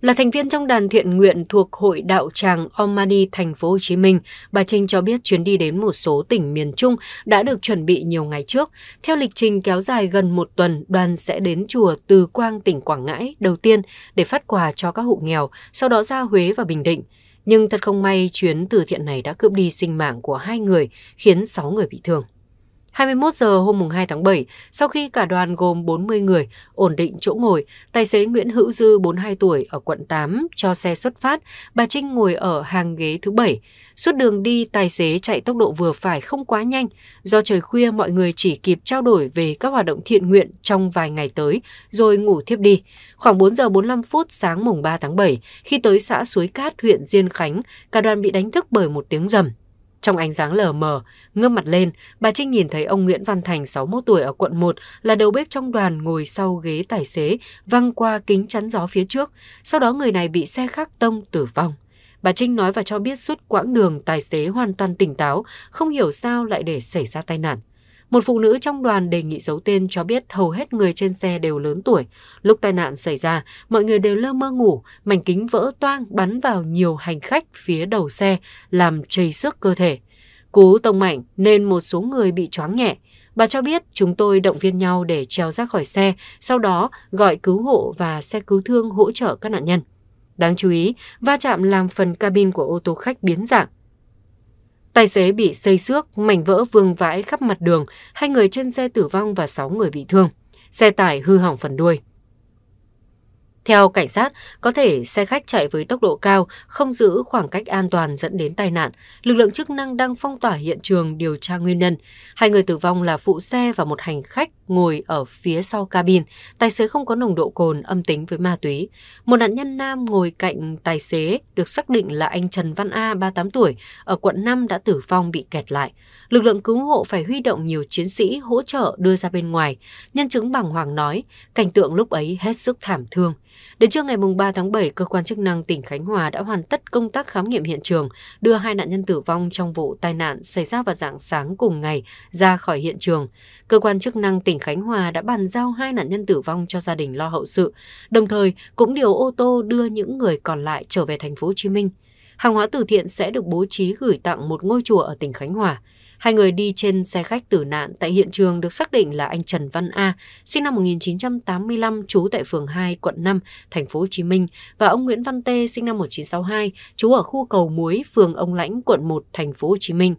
Là thành viên trong đàn thiện nguyện thuộc Hội Đạo Tràng Omani Thành phố Hồ Chí Minh, bà Trinh cho biết chuyến đi đến một số tỉnh miền Trung đã được chuẩn bị nhiều ngày trước. Theo lịch trình kéo dài gần một tuần, đoàn sẽ đến chùa Từ Quang tỉnh Quảng Ngãi đầu tiên để phát quà cho các hộ nghèo, sau đó ra Huế và Bình Định. Nhưng thật không may chuyến từ thiện này đã cướp đi sinh mạng của hai người, khiến sáu người bị thương. 21 giờ hôm 2 tháng 7, sau khi cả đoàn gồm 40 người ổn định chỗ ngồi, tài xế Nguyễn Hữu Dư 42 tuổi ở quận 8 cho xe xuất phát, bà Trinh ngồi ở hàng ghế thứ 7. Suốt đường đi, tài xế chạy tốc độ vừa phải không quá nhanh. Do trời khuya mọi người chỉ kịp trao đổi về các hoạt động thiện nguyện trong vài ngày tới rồi ngủ thiếp đi. Khoảng 4 giờ 45 phút sáng mùng 3 tháng 7, khi tới xã Suối Cát, huyện Diên Khánh, cả đoàn bị đánh thức bởi một tiếng rầm. Trong ánh sáng lờ mờ, ngước mặt lên, bà Trinh nhìn thấy ông Nguyễn Văn Thành 61 tuổi ở quận 1 là đầu bếp trong đoàn ngồi sau ghế tài xế, văng qua kính chắn gió phía trước. Sau đó người này bị xe khác tông tử vong. Bà Trinh nói và cho biết suốt quãng đường tài xế hoàn toàn tỉnh táo, không hiểu sao lại để xảy ra tai nạn. Một phụ nữ trong đoàn đề nghị giấu tên cho biết hầu hết người trên xe đều lớn tuổi. Lúc tai nạn xảy ra, mọi người đều lơ mơ ngủ, mảnh kính vỡ toang bắn vào nhiều hành khách phía đầu xe, làm chây xước cơ thể. Cú tông mạnh nên một số người bị choáng nhẹ. Bà cho biết chúng tôi động viên nhau để treo ra khỏi xe, sau đó gọi cứu hộ và xe cứu thương hỗ trợ các nạn nhân. Đáng chú ý, va chạm làm phần cabin của ô tô khách biến dạng. Tài xế bị xây xước, mảnh vỡ vương vãi khắp mặt đường, hai người trên xe tử vong và 6 người bị thương. Xe tải hư hỏng phần đuôi. Theo cảnh sát, có thể xe khách chạy với tốc độ cao, không giữ khoảng cách an toàn dẫn đến tai nạn. Lực lượng chức năng đang phong tỏa hiện trường điều tra nguyên nhân. Hai người tử vong là phụ xe và một hành khách ngồi ở phía sau cabin, tài xế không có nồng độ cồn âm tính với ma túy. Một nạn nhân nam ngồi cạnh tài xế được xác định là anh Trần Văn A, 38 tuổi, ở quận 5 đã tử vong bị kẹt lại. Lực lượng cứu hộ phải huy động nhiều chiến sĩ hỗ trợ đưa ra bên ngoài. Nhân chứng bằng hoàng nói, cảnh tượng lúc ấy hết sức thảm thương. Đến trưa ngày 3 tháng 7, cơ quan chức năng tỉnh Khánh Hòa đã hoàn tất công tác khám nghiệm hiện trường, đưa hai nạn nhân tử vong trong vụ tai nạn xảy ra vào dạng sáng cùng ngày ra khỏi hiện trường. Cơ quan chức năng tỉnh Khánh Hòa đã bàn giao hai nạn nhân tử vong cho gia đình lo hậu sự, đồng thời cũng điều ô tô đưa những người còn lại trở về thành phố Hồ Chí Minh. Hàng hóa từ thiện sẽ được bố trí gửi tặng một ngôi chùa ở tỉnh Khánh Hòa. Hai người đi trên xe khách tử nạn tại hiện trường được xác định là anh Trần Văn A, sinh năm 1985, trú tại phường 2, quận 5, thành phố Hồ Chí Minh và ông Nguyễn Văn Tê, sinh năm 1962, trú ở khu cầu Muối, phường Ông Lãnh, quận 1, thành phố Hồ Chí Minh.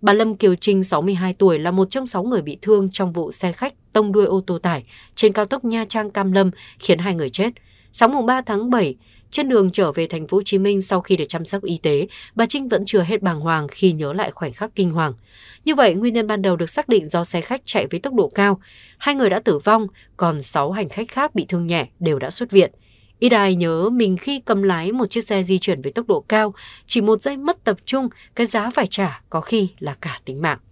Bà Lâm Kiều Trinh, 62 tuổi, là một trong sáu người bị thương trong vụ xe khách tông đuôi ô tô tải trên cao tốc Nha Trang Cam Lâm khiến hai người chết. Sáng mùng 3 tháng 7, trên đường trở về thành phố Hồ Chí Minh sau khi được chăm sóc y tế, bà Trinh vẫn chưa hết bàng hoàng khi nhớ lại khoảnh khắc kinh hoàng. Như vậy, nguyên nhân ban đầu được xác định do xe khách chạy với tốc độ cao. Hai người đã tử vong, còn 6 hành khách khác bị thương nhẹ đều đã xuất viện. Y đài nhớ mình khi cầm lái một chiếc xe di chuyển với tốc độ cao, chỉ một giây mất tập trung, cái giá phải trả có khi là cả tính mạng.